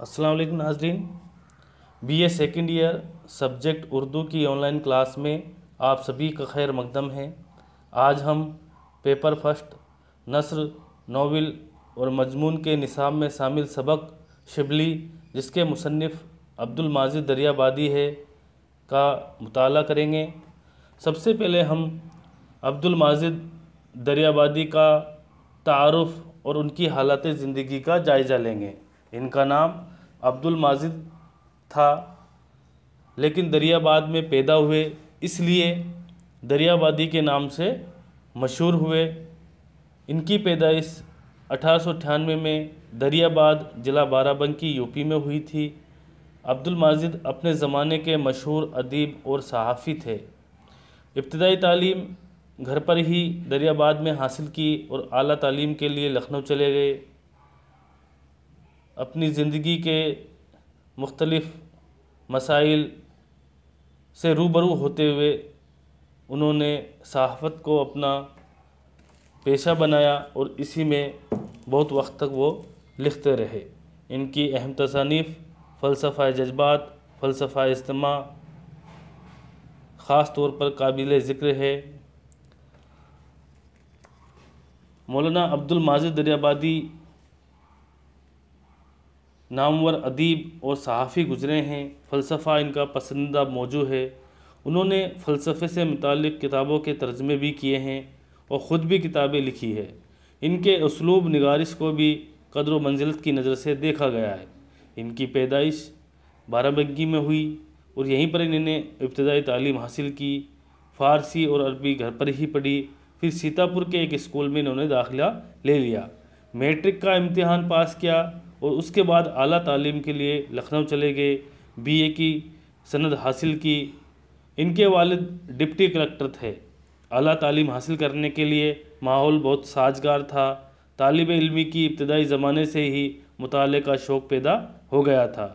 अस्सलाम वालेकुम नाजरीन BA second year subject Urdu की ऑनलाइन क्लास में आप सभी का खैर मकदम है आज हम पेपर फर्स्ट नसर नावल और मजमून के निसाब में शामिल सबक शिबली जिसके मुसनफ़ अब्दुल माजिद दरियाबादी है का मुताल करेंगे सबसे पहले हम अब्दुल माजिद दरियाबादी का तारफ़ और उनकी हालत ज़िंदगी का जायज़ा लेंगे इनका नाम अब्दुल माजिद था लेकिन दरियाबाद में पैदा हुए इसलिए दरियाबादी के नाम से मशहूर हुए इनकी पैदाइश अठारह में दरियाबाद ज़िला बाराबंकी यूपी में हुई थी अब्दुल माजिद अपने ज़माने के मशहूर अदीब और सहाफ़ी थे इब्तदाई तालीम घर पर ही दरियाबाद में हासिल की और अली तालीम के लिए लखनऊ चले गए अपनी ज़िंदगी के मुख्तलफ़ मसाइल से रूबरू होते हुए उन्होंने सहाफ़त को अपना पेशा बनाया और इसी में बहुत वक्त तक वो लिखते रहे इनकी अहम तसानीफ़ फ़लसफ़ा जज्बात फ़लसफ़ा इस्तेमा ख़ास तौर पर काबिल ज़िक्र है मौलाना अब्दुल माजिद दरियाबादी नामवर अदीब और सहाफ़ी गुज़रे हैं फ़लसफ़ा इनका पसंदीदा मौजू है उन्होंने फ़लसफ़े से मुतक़ किताबों के तर्जमे भी किए हैं और ख़ुद भी किताबें लिखी है इनके उसलूब नगारश को भी कदर मंजिलत की नज़र से देखा गया है इनकी पैदाइश बाराबंकी में हुई और यहीं पर इन्होंने इब्तदाई तालीम हासिल की फ़ारसी और अरबी घर पर ही पढ़ी फिर सीतापुर के एक स्कूल में इन्होंने दाखिला ले लिया मैट्रिक का इम्तहान पास किया और उसके बाद अली तालीम के लिए लखनऊ चले गए बीए की सनद हासिल की इनके वालिद डिप्टी कलेक्टर थे अली तलीम हासिल करने के लिए माहौल बहुत साजगार था तालब इलमी की इब्तदाई ज़माने से ही मुताले का शौक़ पैदा हो गया था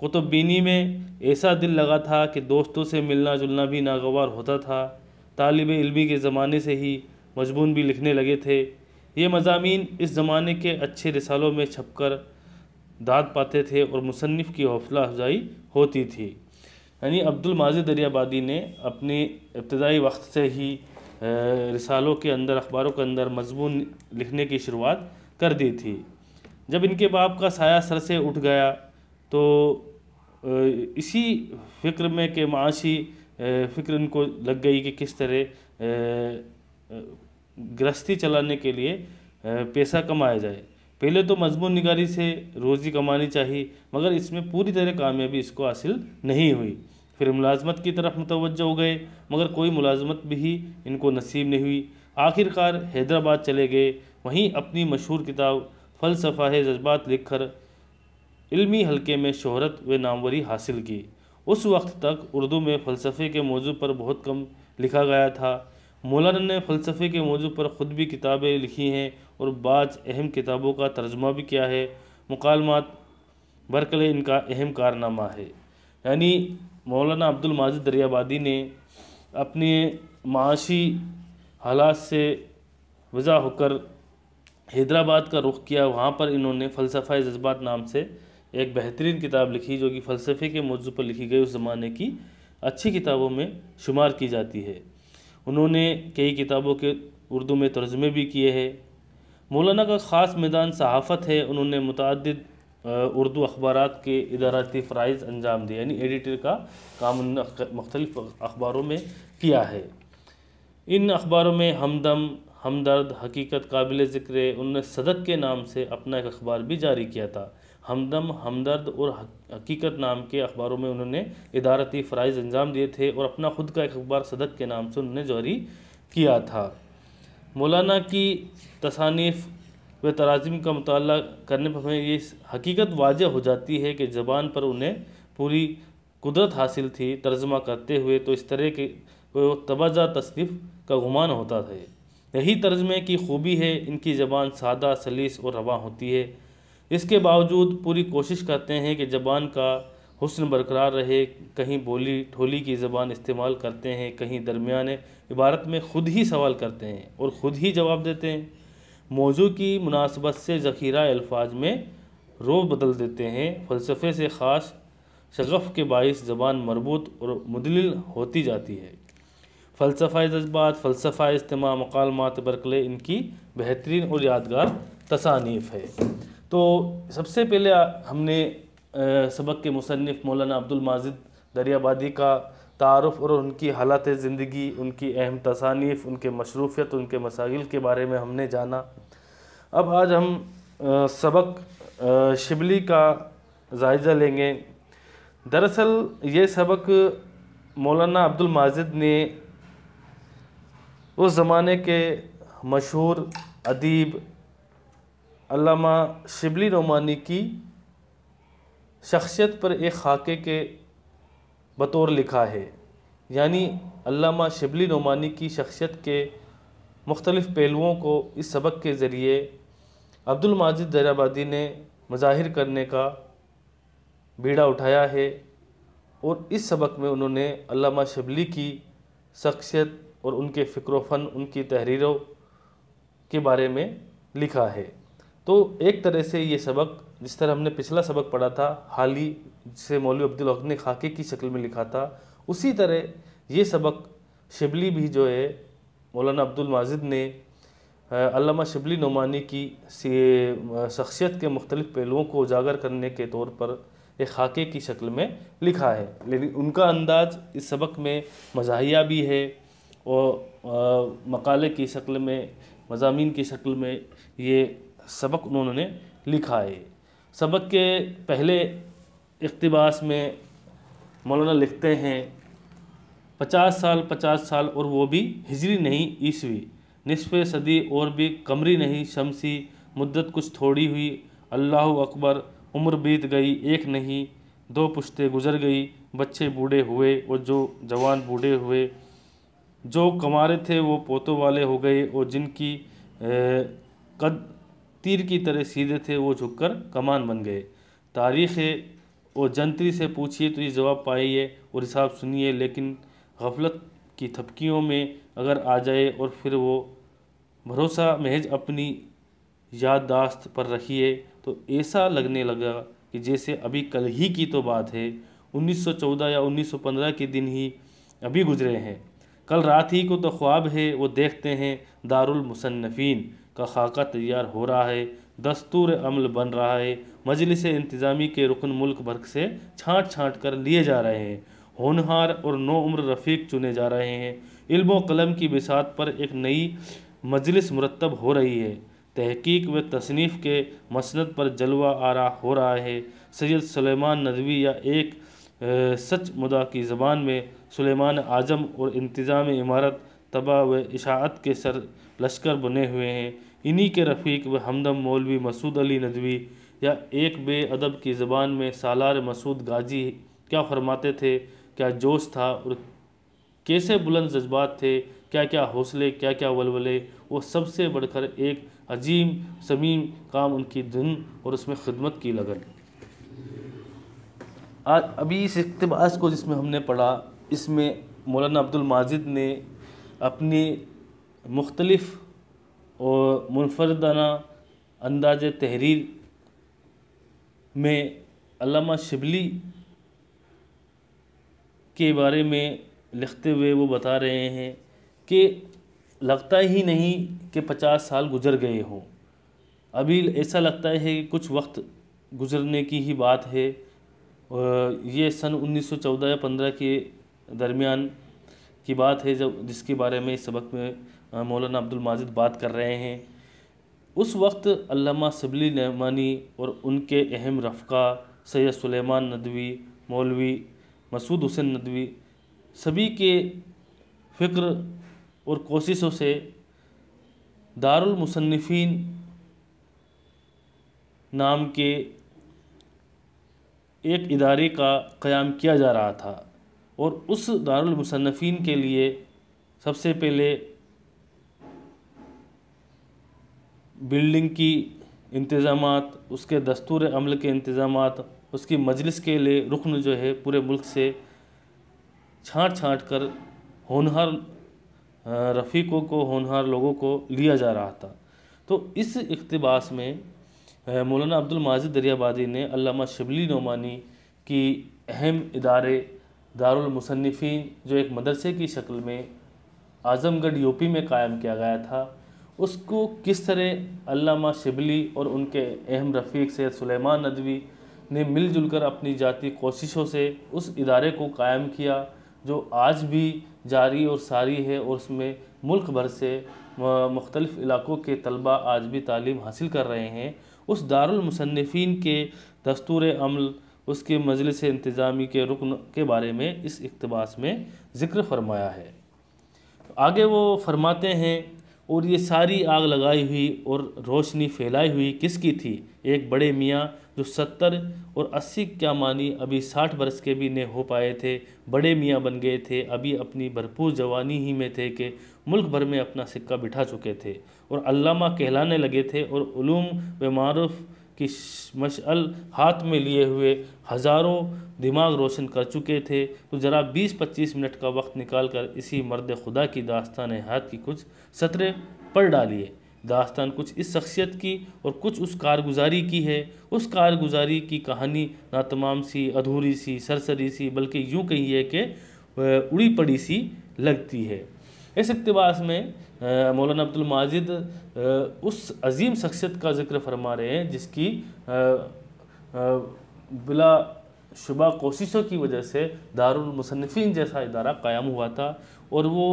कुतुबीनी में ऐसा दिल लगा था कि दोस्तों से मिलना जुलना भी नागवार होता था तालब इलमी के ज़माने से ही मजमून भी लिखने लगे थे ये मजामी इस ज़माने के अच्छे रिसालों में छपकर दाद पाते थे और मुसनफ़ की हौसला अफजाई होती थी यानी अब्दुल माजिद दरियाबादी ने अपने इब्तदाई वक्त से ही रिसालों के अंदर अखबारों के अंदर मजमून लिखने की शुरुआत कर दी थी जब इनके बाप का साया सर से उठ गया तो इसी फ़िक्र में के माशी फ़िक्र इनको लग गई कि किस तरह गृहस्थी चलाने के लिए पैसा कमाया जाए पहले तो मजमून निगारी से रोज़ी कमानी चाहिए मगर इसमें पूरी तरह कामयाबी इसको हासिल नहीं हुई फिर मुलाजमत की तरफ मुतवजह हो गए मगर कोई मुलाजमत भी इनको नसीब नहीं हुई आखिरकार हैदराबाद चले गए वहीं अपनी मशहूर किताब फ़लसफ़ा जज्बात लिख कर इल्मी हलके में शहरत व नामवरी हासिल की उस वक्त तक उर्दू में फ़लसफ़े के मौजू पर बहुत कम लिखा गया था मौलाना ने फ़लसफ़े के मौजू पर ख़ुद भी किताबें लिखी हैं और बाज़ अहम किताबों का तर्जमा भी किया है मुकालमात बरकले इनका अहम कारनामा है यानी मौलाना अब्दुल माजिद दरियाबादी ने अपने माशी हालात से वजह होकर हैदराबाद का रुख किया वहाँ पर इन्होंने फ़लसफ़ा जज्बात नाम से एक बेहतरीन किताब लिखी जो कि फ़लसफ़े के मौजू पर लिखी गई उस ज़माने की अच्छी किताबों में शुमार की जाती है उन्होंने कई किताबों के उर्दू में तर्जमे भी किए हैं मौलाना का ख़ास मैदान सहाफ़त है उन्होंने मुतद उर्दू अखबार के इदाराती फ़रज़ अंजाम दिए यानी एडिटर का काम मख्तलफ अखबारों में किया है इन अखबारों में हमदम हमदर्द हकीकत काबिल ज़िक्र उन्होंने सदक के नाम से अपना एक अखबार भी जारी किया था हमदम हमदर्द और हकीकत नाम के अखबारों में उन्होंने इदारती फ़रज़ अंजाम दिए थे और अपना ख़ुद का एक अखबार सदक के नाम से उन्होंने जारी किया था मौलाना की तसानीफ़ व तराजिम का मताल करने पर हमें ये हकीकत वाजह हो जाती है कि ज़बान पर उन्हें पूरी कुदरत हासिल थी तर्जमा करते हुए तो इस तरह के वो तबाजा तसनीफ़ का गुमान होता था यही तर्जमे की खूबी है इनकी ज़बान सादा सलीस और रवा होती है इसके बावजूद पूरी कोशिश करते हैं कि ज़बान का हुसन बरकरार रहे कहीं बोली ठोली की ज़बान इस्तेमाल करते हैं कहीं दरमियान इबारत में ख़ुद ही सवाल करते हैं और ख़ुद ही जवाब देते हैं मौजू की मुनासबत से ज़ख़ीरा अल्फाज में रो बदल देते हैं फ़लसफ़े से ख़ास शगफ़ के बायस ज़बान मरबूत और मुदलिल होती जाती है फ़लसफ़ा जज्बात फ़लसफ़ा इज्तम मकालमात बरकले इनकी बेहतरीन और यादगार तसानीफ़ है तो सबसे पहले हमने सबक के मुसनफ़ मौलाना अब्दुल माजिद दरियाबादी का तारफ़ और उनकी हालत ज़िंदगी उनकी अहम तसानीफ़ उनके मशरूफ़ियत उनके मसाइल के बारे में हमने जाना अब आज हम आ, सबक आ, शिबली का जायज़ा लेंगे दरअसल ये सबक मौलाना अब्दुल माजिद ने उस ज़माने के मशहूर अदीब अलामा शिबली रोमानी की शख्सियत पर एक खाके के बतौर लिखा है यानी अल्लामा शिबली नुमानी की शख्सियत के मुख्तलिफ़ पहलुओं को इस सबक के ज़रिए अब्दुल माजिद दराबादी ने मज़ाहिर करने का बीड़ा उठाया है और इस सबक में उन्होंने अल्लामा शिबली की शख्सियत और उनके फ़िक्र फ़न उनकी तहरीरों के बारे में लिखा है तो एक तरह से ये सबक जिस तरह हमने पिछला सबक पढ़ा था हाल ही से मौलवी अब्दुल हक ने खाके की शक्ल में लिखा था उसी तरह ये सबक शिबली भी जो है मौलाना अब्दुल माजिद ने अल्लामा शिबली नुमानी की शख्सियत के मुख्तलिफ पहलुओं को उजागर करने के तौर पर एक खाके की शक्ल में लिखा है लेकिन उनका अंदाज इस सबक में मजाया भी है और मकाले की शक्ल में मजामी की शक्ल में ये सबक उन्होंने लिखा है सबक के पहले इकतबास में मौलाना लिखते हैं पचास साल पचास साल और वो भी हिजरी नहीं ईसवी निसफ़ सदी और भी कमरी नहीं शमसी मुद्दत कुछ थोड़ी हुई अल्लाह अकबर उम्र बीत गई एक नहीं दो पुश्ते गुजर गई बच्चे बूढ़े हुए और जो जवान बूढ़े हुए जो कमारे थे वो पोतों वाले हो गए और जिनकी कद तीर की तरह सीधे थे वो झुककर कमान बन गए तारीख़ और जंतरी से पूछिए तो ये जवाब पाइए और हिसाब सुनिए लेकिन गफलत की थपकियों में अगर आ जाए और फिर वो भरोसा महज अपनी याददाश्त पर रखिए तो ऐसा लगने लगा कि जैसे अभी कल ही की तो बात है 1914 या 1915 के दिन ही अभी गुजरे हैं कल रात ही को तो ख्वाब है वो देखते हैं दारुल मुसन्फ़ीन का खाका तैयार हो रहा है दस्तूर अमल बन रहा है मजलिस इंतज़ामी के रुकन मुल्क भर से छाँट छाँट कर लिए जा रहे हैं होनहार और नोम्र रफ़ीक चुने जा रहे हैं इल्म कलम की बिसात पर एक नई मजलिस मुरतब हो रही है तहकीक व तसनीफ़ के मसंद पर जलवा आरा हो रहा है सैयद सलेमान नदवी या एक सच मुदा की ज़बान में सुलेमान आजम और इंतज़ाम इमारत तबाह व इशात के सर लश्कर बने हुए हैं इन्हीं के रफ़ीक व हमदम मौलवी मसूद अली नदवी या एक बे अदब की ज़बान में सालार मसूद गाजी क्या फरमाते थे क्या जोश था और कैसे बुलंद जज्बात थे क्या क्या हौसले क्या क्या वलवले वो सबसे बढ़कर एक अजीम समीम काम उनकी धुन और उसमें खदमत की लगन आज अभी इस इकतबास को जिसमें हमने पढ़ा इसमें मौलाना अब्दुल माजिद ने अपनी मुख्तलफ़ और मुनफ़रदाना अंदाज़ तहरीर में अलामा शिबली के बारे में लिखते हुए वो बता रहे हैं कि लगता ही नहीं कि पचास साल गुजर गए हों अभी ऐसा लगता है कि कुछ वक्त गुजरने की ही बात है ये सन 1914 या 15 के दरमियान की बात है जब जिसके बारे में इस सबक में मौलाना अब्दुल माजिद बात कर रहे हैं उस वक्त अल्लामा सबली नमानी और उनके अहम रफ़ा सैयद सुलेमान नदवी मौलवी मसूद हुसैन नदवी सभी के फ़िक्र और कोशिशों से दारुलमसनफ़ीन नाम के एक इदारे का क़याम किया जा रहा था और उस दारुलमसनफ़ीन के लिए सबसे पहले बिल्डिंग की इंतज़ाम उसके दस्तूर अमल के इंतज़ाम उसकी मजलिस के लिए रुकन जो है पूरे मुल्क से छाँट छाँट कर होनहार रफ़ीकों को होनहार लोगों को लिया जा रहा था तो इस इकतबास में मौलाना अब्दुल माजिद दरियाबादी ने अल्लामा शिबली नुमानी की अहम इदारे दारुल जो एक मदरसे की शक्ल में आज़मगढ़ यूपी में कायम किया गया था उसको किस तरह अल्लामा शिबली और उनके अहम रफ़ीक सैद सुलेमान नदवी ने मिलजुल कर अपनी जाती कोशिशों से उस इदारे को कायम किया जो आज भी जारी और सारी है और उसमें मुल्क भर से मुख्तलिफ़ इलाक़ों के तलबा आज भी तालीम हासिल कर रहे हैं उस दारुलमसनफ़ीन के दस्तूर अमल उसके मजलिस इंतज़ामी के रुकन के बारे में इस इकतबास में ज़िक्र फरमाया है आगे वो फरमाते हैं और ये सारी आग लगाई हुई और रोशनी फैलाई हुई किसकी थी एक बड़े मियाँ जो सत्तर और अस्सी क्या मानी अभी साठ बरस के भी नहीं हो पाए थे बड़े मियाँ बन गए थे अभी अपनी भरपूर जवानी ही में थे कि मुल्क भर में अपना सिक्का बिठा चुके थे और अल्लामा कहलाने लगे थे और ूम व मारूफ़ कि मशअल हाथ में लिए हुए हज़ारों दिमाग रोशन कर चुके थे तो ज़रा 20-25 मिनट का वक्त निकाल कर इसी मर्द खुदा की दास्तान हाथ की कुछ सतरे पढ़ डालिए दास्तान कुछ इस शख्सियत की और कुछ उस कारगुजारी की है उस कारगुजारी की कहानी ना तमाम सी अधूरी सी सरसरी सी बल्कि यूँ कहिए कि उड़ी पड़ी सी लगती है इस इकतबास में मौलाना अब्दुल माजिद उस अजीम शख्सियत का जिक्र फरमा रहे हैं जिसकी बिला शुबा कोशिशों की वजह से दारुलमसनफ़िन जैसा इदारा कायम हुआ था और वो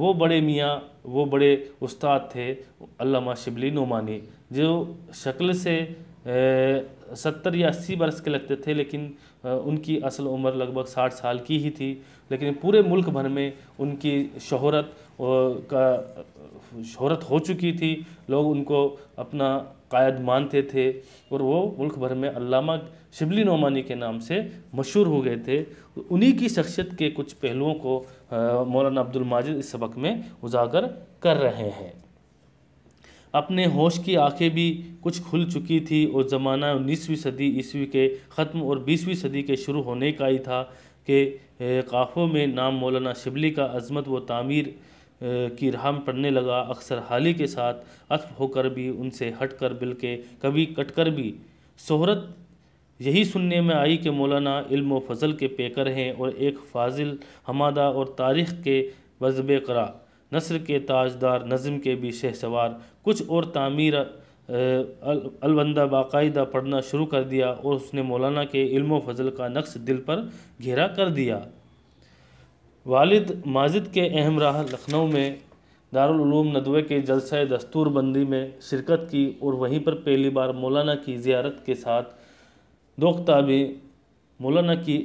वो बड़े मियाँ वो बड़े उस्ताद थे अल्लामा शिबली नुमानी जो शक्ल से सत्तर या अस्सी वर्ष के लगते थे लेकिन उनकी असल उम्र लगभग साठ साल की ही थी लेकिन पूरे मुल्क भर में उनकी शहरत का शहरत हो चुकी थी लोग उनको अपना कायद मानते थे और वो मुल्क भर में अल्लामा शिबली नोमानी के नाम से मशहूर हो गए थे उन्हीं की शख्सियत के कुछ पहलुओं को मौलाना अब्दुल माजिद इस सबक में उजागर कर रहे हैं अपने होश की आंखें भी कुछ खुल चुकी थी और ज़माना उन्नीसवीं सदी ईस्वी के ख़त्म और बीसवीं सदी के शुरू होने का ही था कि काफ़ों में नाम मौलाना शिबली का अजमत व तामीर की राह में पड़ने लगा अक्सर हाली के साथ अत्फ होकर भी उनसे हट कर बिल के कभी कट कर भी शहरत यही सुनने में आई कि मौलाना इल्म फजल के पेकर हैं और एक फाजिल हमादा और तारीख़ के वजब करा नसर के ताजदार नज़म के भी शहसवार कुछ और तमीर अलबंदा बाकायदा पढ़ना शुरू कर दिया और उसने मौलाना के इल्म फजल का नक्श दिल पर घेरा कर दिया वालिद माजिद के अहम राह लखनऊ में दारूम नदवे के जलसा दस्तूरबंदी में शिरकत की और वहीं पर पहली बार मौलाना की ज़ियारत के साथ दोखता भी मौलाना की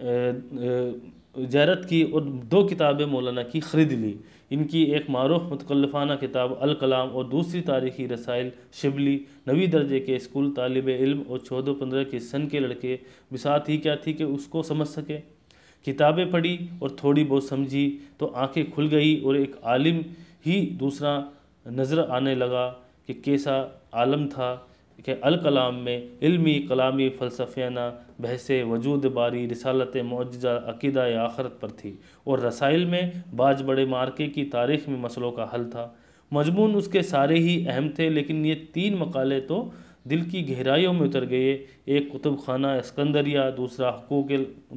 ए, ए, जैरत की और दो किताबें मौलाना की ख़रीद ली इनकी एक मरूफ मतकलफ़ाना किताब अल कलाम और दूसरी तारीखी रसाइल शिबली नवी दर्जे के स्कूल तालब इल्म और चौदह पंद्रह के सन के लड़के बिसात ही क्या थी कि उसको समझ सके किताबें पढ़ी और थोड़ी बहुत समझी तो आंखें खुल गई और एक आलिम ही दूसरा नज़र आने लगा कि कैसा आलम था ठीक है कलाम में इल्मी कलामी फ़लसफियाना बहस वजूद बारी रसालत मुआजा अकीदा या आखरत पर थी और रसाइल में बाज बड़े मार्के की तारीख में मसलों का हल था मजमून उसके सारे ही अहम थे लेकिन ये तीन मकाले तो दिल की गहराइयों में उतर गए एक कुतुब खाना इसकंदरिया दूसरा हकूक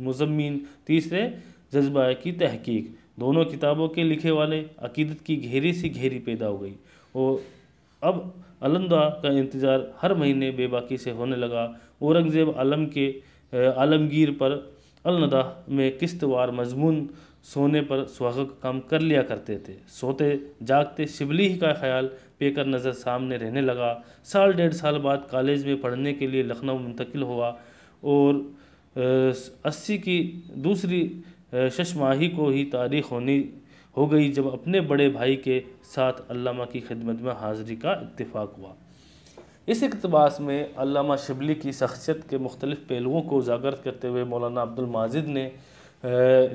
मज़मिन तीसरे जज्बा की तहकीक दोनों किताबों के लिखे वाले अकीदत की गहरी सी गहरी पैदा हो गई और अब अलंदा का इंतज़ार हर महीने बेबाकी से होने लगा औरंगज़ेब आलम के आलमगीर पर अलंदा में किस्तवार मजमून सोने पर सुहाग काम कर लिया करते थे सोते जागते शिबली ही का ख्याल पेकर नज़र सामने रहने लगा साल डेढ़ साल बाद कॉलेज में पढ़ने के लिए लखनऊ मुंतकिल हुआ और अस्सी की दूसरी शशमाही को ही तारीख होनी हो गई जब अपने बड़े भाई के साथ अल्लामा की खिदमत में हाज़िरी का इतफाक़ हुआ इस इकतबास में अल्लामा शिबली की शख्सियत के मुख्तलिफ़ पहलुओं को उजागर करते हुए मौलाना अब्दुल माजिद ने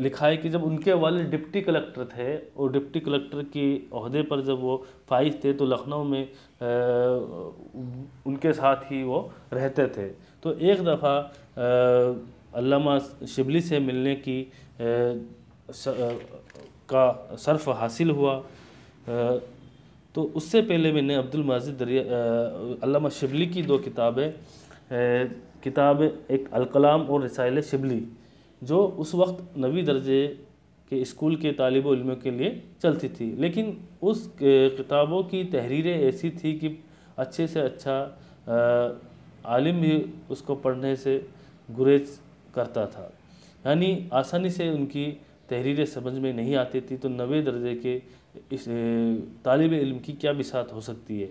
लिखा है कि जब उनके वाले डिप्टी कलेक्टर थे और डिप्टी कलेक्टर के अहदे पर जब वो फाइज थे तो लखनऊ में आ, उनके साथ ही वो रहते थे तो एक दफ़ा अल्लामा शिबली से मिलने की स, का शर्फ हासिल हुआ तो उससे पहले मैंने अब्दुल माजिद दरिया शिबली की दो किताबें किताब एक अलकलाम और रसायल शिबली जो उस वक्त नवी दर्जे के स्कूल के तालब इलमों के लिए चलती थी लेकिन उस किताबों की तहरीरें ऐसी थी कि अच्छे से अच्छा आलिम भी उसको पढ़ने से गुरेज करता था यानी आसानी से उनकी तहरीरें समझ में नहीं आती थी तो नवे दर्जे के इस तालब इल्म की क्या बिसात हो सकती है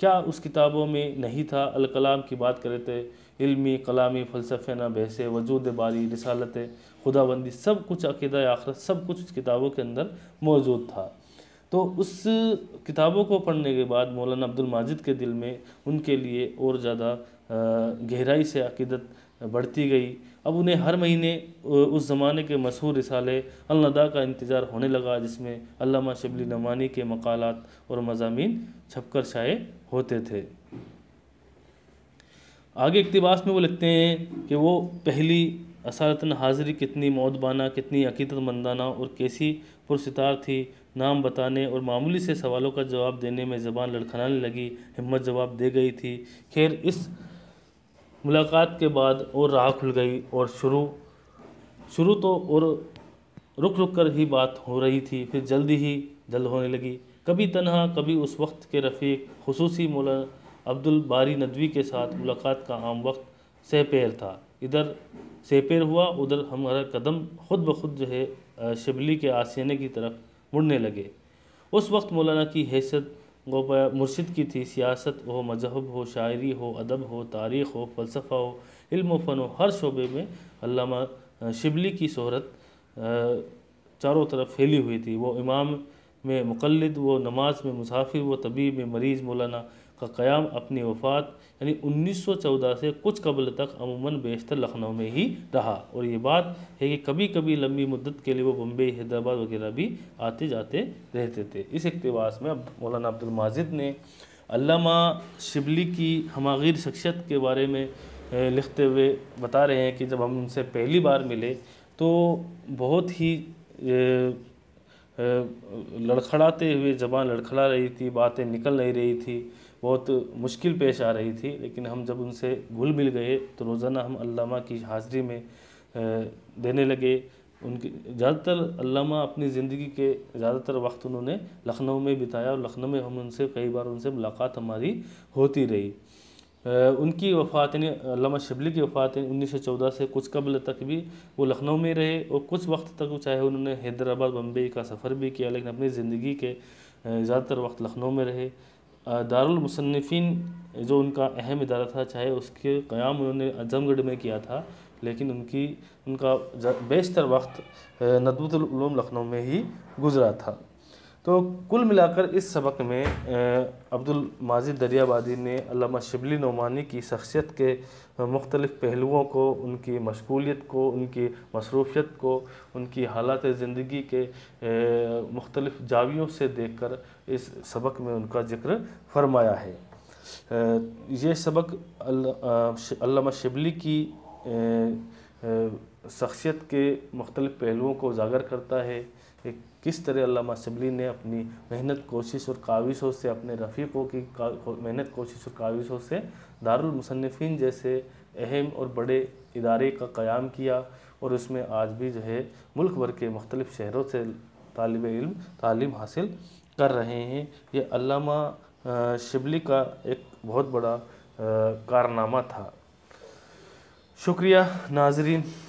क्या उस किताबों में नहीं था अल कलाम की बात करें तो इल्मी कलामी फ़लसफ़े ना बहसे वजूद बारी रसालत खुदाबंदी सब कुछ अकीदा आखरत सब कुछ उस किताबों के अंदर मौजूद था तो उस किताबों को पढ़ने के बाद मौलाना अब्दुल माजिद के दिल में उनके लिए और ज़्यादा गहराई से अकीदत बढ़ती गई अब उन्हें हर महीने उस ज़माने के मशहूर रिसाले अलदा का इंतज़ार होने लगा जिसमें अल्लामा शबली नमानी के मकालत और मजामी छपकर शाये होते थे आगे इकतबास में वो लिखते हैं कि वो पहली असारतन हाजिरी कितनी मौतबाना कितनी अकीदतमंदाना और कैसी पुरस्तार थी नाम बताने और मामूली से सवालों का जवाब देने में ज़बान लड़खड़ाने लगी हिम्मत जवाब दे गई थी खैर इस मुलाकात के बाद और राह खुल गई और शुरू शुरू तो और रुक रुक कर ही बात हो रही थी फिर जल्दी ही जल्द होने लगी कभी तनहा कभी उस वक्त के रफ़ीक खसूसी मौलाना अब्दुल बारी नदवी के साथ मुलाकात का आम वक्त सहपेर था इधर सेपेर हुआ उधर हमारा कदम खुद ब खुद जो है शिबली के आसीने की तरफ मुड़ने लगे उस वक्त मौलाना की हैसियत वो मुर्शिद की थी सियासत हो मजहब हो शायरी हो अदब हो तारीख़ हो फ़लसफ़ा हो इल्म फ़न हो हर शोबे में अल्लामा शिबली की शहरत चारों तरफ फैली हुई थी वो इमाम में मुकलद वो नमाज में मुसाफिर वो तबीब में मरीज़ मौलाना का क़्याम अपनी वफ़ात यानी 1914 से कुछ कबल तक अमूमन बेशतर लखनऊ में ही रहा और ये बात है कि कभी कभी लंबी मुद्दत के लिए वो बम्बई हैदराबाद वगैरह भी आते जाते रहते थे इस इकतबास में मौलाना अब्दुल माजिद ने अल्लामा शिबली की हमागिर शख्सियत के बारे में लिखते हुए बता रहे हैं कि जब हम उनसे पहली बार मिले तो बहुत ही लड़खड़ाते हुए जबान लड़खड़ा रही थी बातें निकल नहीं रही थी बहुत मुश्किल पेश आ रही थी लेकिन हम जब उनसे घुल मिल गए तो रोज़ाना हम अल्लामा की हाज़री में देने लगे उनकी ज़्यादातर अल्लामा अपनी ज़िंदगी के ज़्यादातर वक्त उन्होंने लखनऊ में बिताया और लखनऊ में हम उनसे कई बार उनसे मुलाकात हमारी होती रही उनकी वफ़ात यानी अल्लामा शिबली की वफ़ात उन्नीस सौ चौदह से कुछ कबल तक भी वो लखनऊ में रहे और कुछ वक्त तक चाहे उन्होंने हैदराबाद बम्बई का सफ़र भी किया लेकिन अपनी ज़िंदगी के ज़्यादातर वक्त लखनऊ में रहे दारुलमसन्फ़ीन जो उनका अहम इदारा था चाहे उसके क़याम उन्होंने आज़मगढ़ में किया था लेकिन उनकी उनका बेशतर वक्त नदबतम लखनऊ में ही गुज़रा था तो कुल मिलाकर इस सबक में अब्दुल माजिद दरियाबादी ने अलामा शिबली नोमानी की शख्सियत के मुख्तलिफ़ पहलुओं को उनकी मशगूलियत को उनकी मसरूफियत को उनकी हालत ज़िंदगी के मुख्तलिफ़ जावियों से देख कर इस सबक में उनका जिक्र फरमाया है ये सबक अल्लामा शिबली की शख्सियत के मुख्तलिफ़ पहलुओं को उजागर करता है कि किस तरह अल्लामा शिबली ने अपनी मेहनत कोशिश और काविशों से अपने रफ़ीक़ों की मेहनत कोशिश और काविशों से दारुल जैसे अहम और बड़े इदारे का क़्याम किया और उसमें आज भी जो है मुल्क भर के मुख्तलिफ़ शहरों से तालब इल्म तालीम हासिल कर रहे हैं ये अल्लामा शिबली का एक बहुत बड़ा कारनामा था शुक्रिया नाजरीन